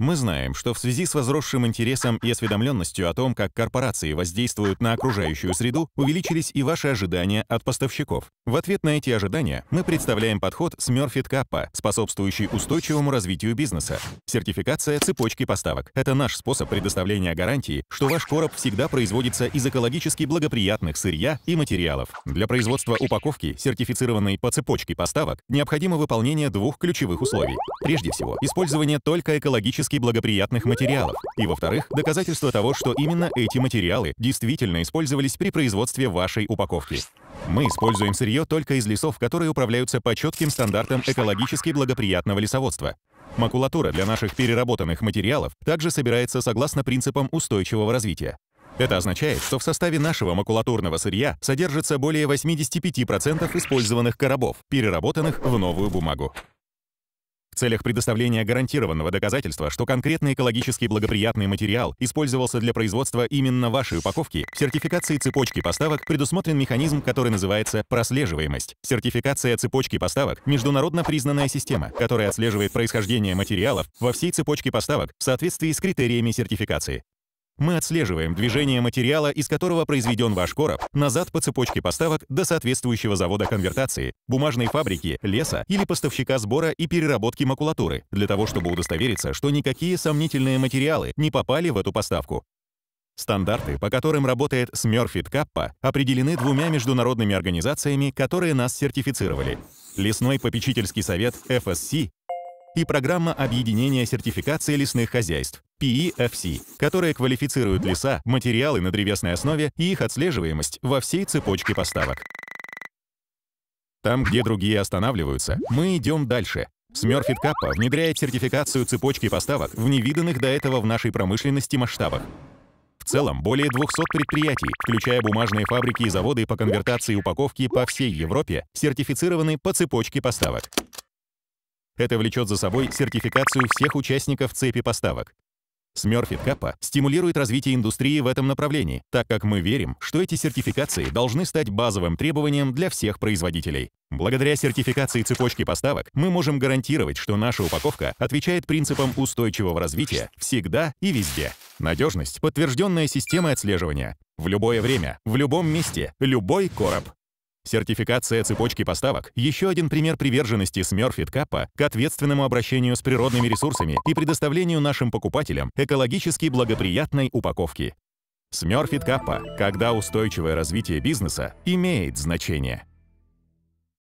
Мы знаем, что в связи с возросшим интересом и осведомленностью о том, как корпорации воздействуют на окружающую среду, увеличились и ваши ожидания от поставщиков. В ответ на эти ожидания мы представляем подход Smurfit Kappa, способствующий устойчивому развитию бизнеса. Сертификация цепочки поставок. Это наш способ предоставления гарантии, что ваш короб всегда производится из экологически благоприятных сырья и материалов. Для производства упаковки, сертифицированной по цепочке поставок, необходимо выполнение двух ключевых условий. Прежде всего, использование только экологически поиски благоприятных материалов, и, во-вторых, доказательство того, что именно эти материалы действительно использовались при производстве вашей упаковки. Мы используем сырье только из лесов, которые управляются по четким стандартам экологически благоприятного лесоводства. Макулатура для наших переработанных материалов также собирается согласно принципам устойчивого развития. Это означает, что в составе нашего макулатурного сырья содержится более 85% использованных коробов, переработанных в новую бумагу. В целях предоставления гарантированного доказательства, что конкретный экологически благоприятный материал использовался для производства именно вашей упаковки, в сертификации цепочки поставок предусмотрен механизм, который называется прослеживаемость. Сертификация цепочки поставок – международно признанная система, которая отслеживает происхождение материалов во всей цепочке поставок в соответствии с критериями сертификации. Мы отслеживаем движение материала, из которого произведен ваш короб, назад по цепочке поставок до соответствующего завода конвертации, бумажной фабрики, леса или поставщика сбора и переработки макулатуры, для того чтобы удостовериться, что никакие сомнительные материалы не попали в эту поставку. Стандарты, по которым работает Smurfit Kappa, определены двумя международными организациями, которые нас сертифицировали. Лесной попечительский совет FSC и программа объединения сертификации лесных хозяйств PEFC, которая квалифицирует леса, материалы на древесной основе и их отслеживаемость во всей цепочке поставок. Там, где другие останавливаются, мы идем дальше. Смёрфит Каппа внедряет сертификацию цепочки поставок в невиданных до этого в нашей промышленности масштабах. В целом, более 200 предприятий, включая бумажные фабрики и заводы по конвертации упаковки по всей Европе, сертифицированы по цепочке поставок. Это влечет за собой сертификацию всех участников цепи поставок. Смёрфит Каппа стимулирует развитие индустрии в этом направлении, так как мы верим, что эти сертификации должны стать базовым требованием для всех производителей. Благодаря сертификации цепочки поставок мы можем гарантировать, что наша упаковка отвечает принципам устойчивого развития всегда и везде. Надежность, подтвержденная системой отслеживания. В любое время, в любом месте, любой короб. Сертификация цепочки поставок – еще один пример приверженности Smurfit Kappa к ответственному обращению с природными ресурсами и предоставлению нашим покупателям экологически благоприятной упаковки. Smurfit Kappa, когда устойчивое развитие бизнеса имеет значение.